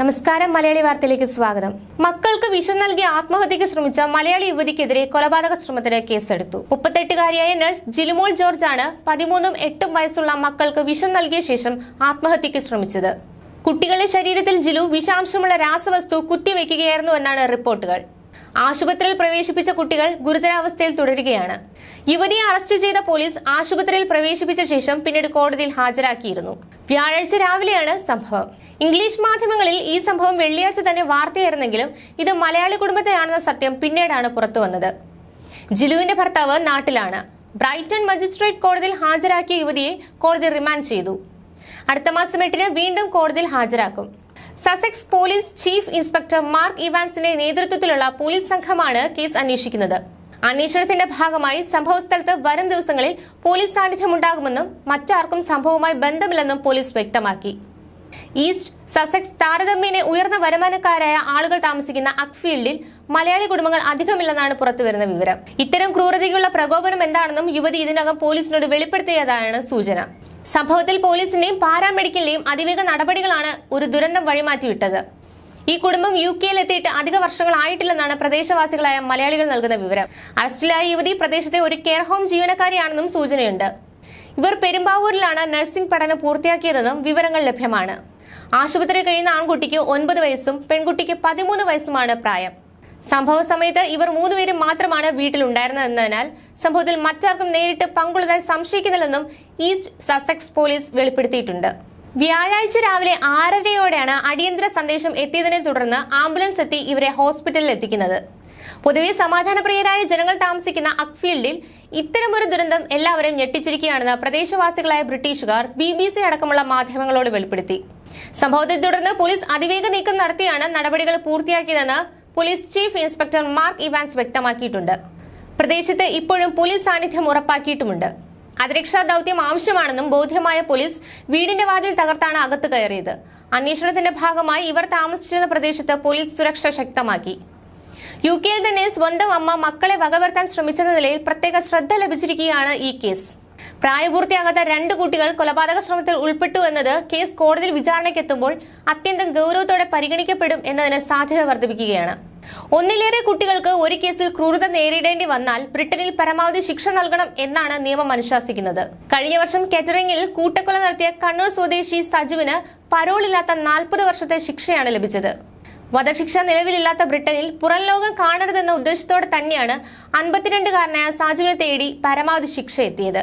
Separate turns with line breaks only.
നമസ്കാരം മലയാളി വാർത്തയിലേക്ക് സ്വാഗതം മക്കൾക്ക് വിഷം നൽകി ആത്മഹത്യക്ക് ശ്രമിച്ച മലയാളി യുവതിക്കെതിരെ കൊലപാതക ശ്രമത്തിന് കേസെടുത്തു മുപ്പത്തെട്ടുകാരിയായ നഴ്സ് ജിലിമോൾ ജോർജ് ആണ് പതിമൂന്നും എട്ടും വയസ്സുള്ള മക്കൾക്ക് വിഷം നൽകിയ ശേഷം ആത്മഹത്യക്ക് ശ്രമിച്ചത് കുട്ടികളുടെ ശരീരത്തിൽ ജിലു വിഷാംശമുള്ള രാസവസ്തു കുത്തിവെക്കുകയായിരുന്നു എന്നാണ് റിപ്പോർട്ടുകൾ ആശുപത്രിയിൽ പ്രവേശിപ്പിച്ച കുട്ടികൾ ഗുരുതരാവസ്ഥയിൽ തുടരുകയാണ് യുവതിയെ അറസ്റ്റ് ചെയ്ത പോലീസ് ആശുപത്രിയിൽ പ്രവേശിപ്പിച്ച ശേഷം പിന്നീട് കോടതിയിൽ ഹാജരാക്കിയിരുന്നു വ്യാഴാഴ്ച രാവിലെയാണ് സംഭവം ഇംഗ്ലീഷ് മാധ്യമങ്ങളിൽ ഈ സംഭവം വെള്ളിയാഴ്ച തന്നെ വാർത്തയായിരുന്നെങ്കിലും ഇത് മലയാളി കുടുംബത്തിലാണെന്ന സത്യം പിന്നീടാണ് പുറത്തുവന്നത് ജിലുവിന്റെ ഭർത്താവ് നാട്ടിലാണ് ബ്രൈറ്റൺ മജിസ്ട്രേറ്റ് കോടതിയിൽ ഹാജരാക്കിയ യുവതിയെ കോടതി റിമാൻഡ് ചെയ്തു അടുത്ത മാസം എട്ടിന് വീണ്ടും കോടതിയിൽ ഹാജരാക്കും Sussex police chief inspector Mark ഇവാൻസിന്റെ നേതൃത്വത്തിലുള്ള പോലീസ് സംഘമാണ് കേസ് അന്വേഷിക്കുന്നത് അന്വേഷണത്തിന്റെ ഭാഗമായി സംഭവസ്ഥലത്ത് വരും ദിവസങ്ങളിൽ പോലീസ് സാന്നിധ്യമുണ്ടാകുമെന്നും മറ്റാർക്കും സംഭവവുമായി ബന്ധമില്ലെന്നും പോലീസ് വ്യക്തമാക്കി ഈസ്റ്റ് സസെക്സ് താരതമ്യേനെ ഉയർന്ന വരുമാനക്കാരായ ആളുകൾ താമസിക്കുന്ന അക്ഫീൽഡിൽ മലയാളി കുടുംബങ്ങൾ അധികമില്ലെന്നാണ് പുറത്തുവരുന്ന വിവരം ഇത്തരം ക്രൂരതയ്ക്കുള്ള പ്രകോപനം എന്താണെന്നും യുവതി ഇതിനകം പോലീസിനോട് വെളിപ്പെടുത്തിയതാണ് സൂചന സംഭവത്തിൽ പോലീസിന്റെയും പാരാമെഡിക്കലിന്റെയും അതിവേഗ നടപടികളാണ് ഒരു ദുരന്തം വഴിമാറ്റിവിട്ടത് ഈ കുടുംബം യു കെയിലെത്തിയിട്ട് അധിക വർഷങ്ങളായിട്ടില്ലെന്നാണ് പ്രദേശവാസികളായ മലയാളികൾ നൽകുന്ന വിവരം അറസ്റ്റിലായ യുവതി പ്രദേശത്തെ ഒരു കെയർ ഹോം ജീവനക്കാരിയാണെന്നും സൂചനയുണ്ട് ഇവർ പെരുമ്പാവൂരിലാണ് നഴ്സിംഗ് പഠനം പൂർത്തിയാക്കിയതെന്നും വിവരങ്ങൾ ലഭ്യമാണ് ആശുപത്രിയിൽ കഴിയുന്ന ആൺകുട്ടിക്ക് ഒൻപത് വയസ്സും പെൺകുട്ടിക്ക് പതിമൂന്ന് വയസ്സുമാണ് പ്രായം സംഭവ സമയത്ത് ഇവർ മൂന്നുപേരും മാത്രമാണ് വീട്ടിലുണ്ടായിരുന്നതെന്നതിനാൽ സംഭവത്തിൽ മറ്റാർക്കും നേരിട്ട് പങ്കുള്ളതായി സംശയിക്കുന്നില്ലെന്നും ഈസ്റ്റ് സസെക്സ് പോലീസ് വെളിപ്പെടുത്തിയിട്ടുണ്ട് വ്യാഴാഴ്ച രാവിലെ ആറരയോടെയാണ് അടിയന്തര സന്ദേശം എത്തിയതിനെ തുടർന്ന് ആംബുലൻസ് എത്തി ഇവരെ ഹോസ്പിറ്റലിൽ എത്തിക്കുന്നത് പൊതുവെ സമാധാനപ്രിയരായ ജനങ്ങൾ താമസിക്കുന്ന അക്ഫീൽഡിൽ ഇത്തരമൊരു ദുരന്തം എല്ലാവരും ഞെട്ടിച്ചിരിക്കുകയാണെന്ന് പ്രദേശവാസികളായ ബ്രിട്ടീഷുകാർ ബി ബി സി അടക്കമുള്ള മാധ്യമങ്ങളോട് വെളിപ്പെടുത്തി സംഭവത്തെ തുടർന്ന് പോലീസ് അതിവേഗ നീക്കം നടത്തിയാണ് നടപടികൾ പൂർത്തിയാക്കിയതെന്ന് police chief inspector Mark Evans വ്യക്തമാക്കിയിട്ടുണ്ട് പ്രദേശത്ത് ഇപ്പോഴും പോലീസ് സാന്നിധ്യം ഉറപ്പാക്കിയിട്ടുമുണ്ട് അതിരക്ഷാ ദൌത്യം ആവശ്യമാണെന്നും ബോധ്യമായ പോലീസ് വീടിന്റെ വാതിൽ തകർത്താണ് അകത്ത് കയറിയത് അന്വേഷണത്തിന്റെ ഭാഗമായി ഇവർ താമസിച്ചിരുന്ന പ്രദേശത്ത് പോലീസ് സുരക്ഷ ശക്തമാക്കി യു കെയിൽ തന്നെ സ്വന്തം അമ്മ മക്കളെ വകവരുത്താൻ ശ്രമിച്ചെന്ന നിലയിൽ പ്രത്യേക ശ്രദ്ധ ലഭിച്ചിരിക്കുകയാണ് ഈ കേസ് പ്രായപൂർത്തിയാകാത്ത രണ്ട് കുട്ടികൾ കൊലപാതക ശ്രമത്തിൽ ഉൾപ്പെട്ടു എന്നത് കേസ് കോടതിയിൽ വിചാരണയ്ക്കെത്തുമ്പോൾ അത്യന്തം ഗൗരവത്തോടെ പരിഗണിക്കപ്പെടും എന്നതിന് സാധ്യത വർദ്ധിപ്പിക്കുകയാണ് ഒന്നിലേറെ കുട്ടികൾക്ക് ഒരു കേസിൽ ക്രൂരത നേരിടേണ്ടി വന്നാൽ ബ്രിട്ടനിൽ പരമാവധി ശിക്ഷ നൽകണം എന്നാണ് നിയമം അനുശാസിക്കുന്നത് കഴിഞ്ഞ വർഷം കെറ്ററിംഗിൽ കൂട്ടക്കൊല നടത്തിയ കണ്ണൂർ സ്വദേശി സജുവിന് പരോളില്ലാത്ത നാൽപ്പത് വർഷത്തെ ശിക്ഷയാണ് ലഭിച്ചത് വധശിക്ഷ നിലവിലില്ലാത്ത ബ്രിട്ടനിൽ പുറം ലോകം കാണരുതെന്ന ഉദ്ദേശത്തോടെ തന്നെയാണ് അൻപത്തിരണ്ടുകാരനായ സാജുവിനെ തേടി പരമാവധി ശിക്ഷ എത്തിയത്